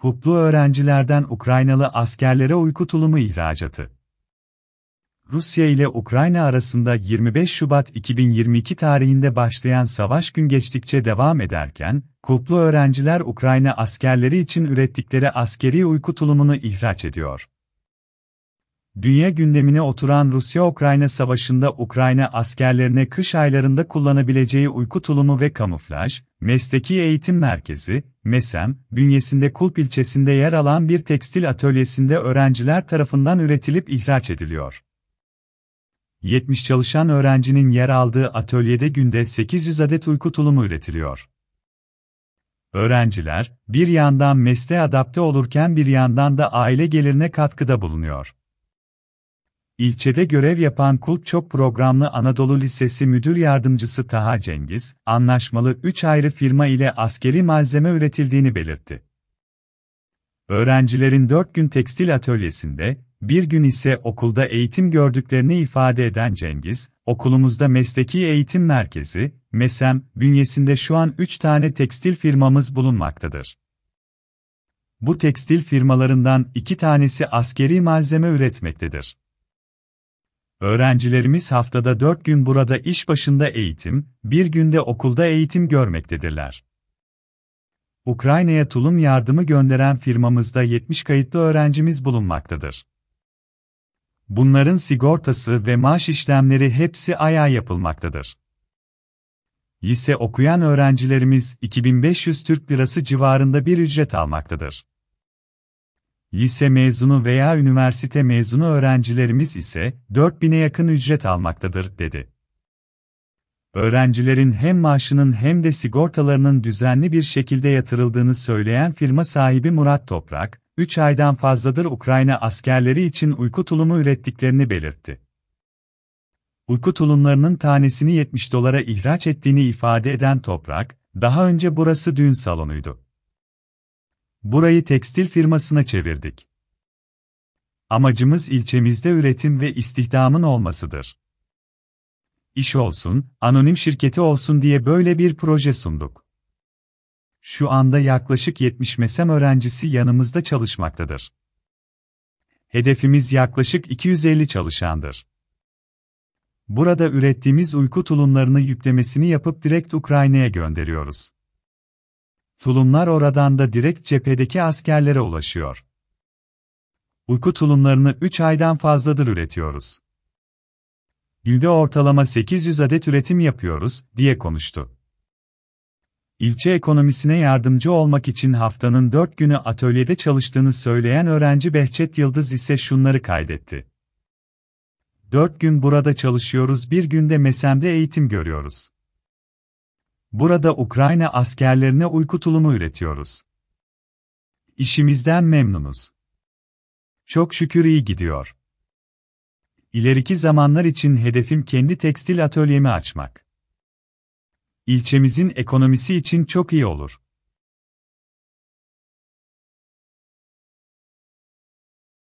Huklu öğrencilerden Ukraynalı askerlere uyku tulumu ihracatı. Rusya ile Ukrayna arasında 25 Şubat 2022 tarihinde başlayan savaş gün geçtikçe devam ederken, kuplu öğrenciler Ukrayna askerleri için ürettikleri askeri uyku tulumunu ihraç ediyor. Dünya gündemine oturan Rusya-Ukrayna savaşında Ukrayna askerlerine kış aylarında kullanabileceği uyku tulumu ve kamuflaj, Mesleki Eğitim Merkezi, MESEM, bünyesinde Kulp ilçesinde yer alan bir tekstil atölyesinde öğrenciler tarafından üretilip ihraç ediliyor. 70 çalışan öğrencinin yer aldığı atölyede günde 800 adet uyku tulumu üretiliyor. Öğrenciler, bir yandan mesleğe adapte olurken bir yandan da aile gelirine katkıda bulunuyor. İlçede görev yapan Kulp Çok Programlı Anadolu Lisesi Müdür Yardımcısı Taha Cengiz, anlaşmalı 3 ayrı firma ile askeri malzeme üretildiğini belirtti. Öğrencilerin 4 gün tekstil atölyesinde, bir gün ise okulda eğitim gördüklerini ifade eden Cengiz, okulumuzda Mesleki Eğitim Merkezi, MESEM, bünyesinde şu an 3 tane tekstil firmamız bulunmaktadır. Bu tekstil firmalarından iki tanesi askeri malzeme üretmektedir. Öğrencilerimiz haftada 4 gün burada iş başında eğitim, bir günde okulda eğitim görmektedirler. Ukrayna'ya tulum yardımı gönderen firmamızda 70 kayıtlı öğrencimiz bulunmaktadır. Bunların sigortası ve maaş işlemleri hepsi aya yapılmaktadır. Lise okuyan öğrencilerimiz 2500 Türk Lirası civarında bir ücret almaktadır. Lise mezunu veya üniversite mezunu öğrencilerimiz ise 4000'e yakın ücret almaktadır, dedi. Öğrencilerin hem maaşının hem de sigortalarının düzenli bir şekilde yatırıldığını söyleyen firma sahibi Murat Toprak, 3 aydan fazladır Ukrayna askerleri için uyku tulumu ürettiklerini belirtti. Uyku tulumlarının tanesini 70 dolara ihraç ettiğini ifade eden Toprak, daha önce burası düğün salonuydu. Burayı tekstil firmasına çevirdik. Amacımız ilçemizde üretim ve istihdamın olmasıdır. İş olsun, anonim şirketi olsun diye böyle bir proje sunduk. Şu anda yaklaşık 70 mesem öğrencisi yanımızda çalışmaktadır. Hedefimiz yaklaşık 250 çalışandır. Burada ürettiğimiz uyku tulumlarını yüklemesini yapıp direkt Ukrayna'ya gönderiyoruz. Tulumlar oradan da direkt cephedeki askerlere ulaşıyor. Uyku tulumlarını 3 aydan fazladır üretiyoruz. Günde ortalama 800 adet üretim yapıyoruz, diye konuştu. İlçe ekonomisine yardımcı olmak için haftanın 4 günü atölyede çalıştığını söyleyen öğrenci Behçet Yıldız ise şunları kaydetti. 4 gün burada çalışıyoruz, bir günde mesemde eğitim görüyoruz. Burada Ukrayna askerlerine uyku tulumu üretiyoruz. İşimizden memnunuz. Çok şükür iyi gidiyor. İleriki zamanlar için hedefim kendi tekstil atölyemi açmak. İlçemizin ekonomisi için çok iyi olur.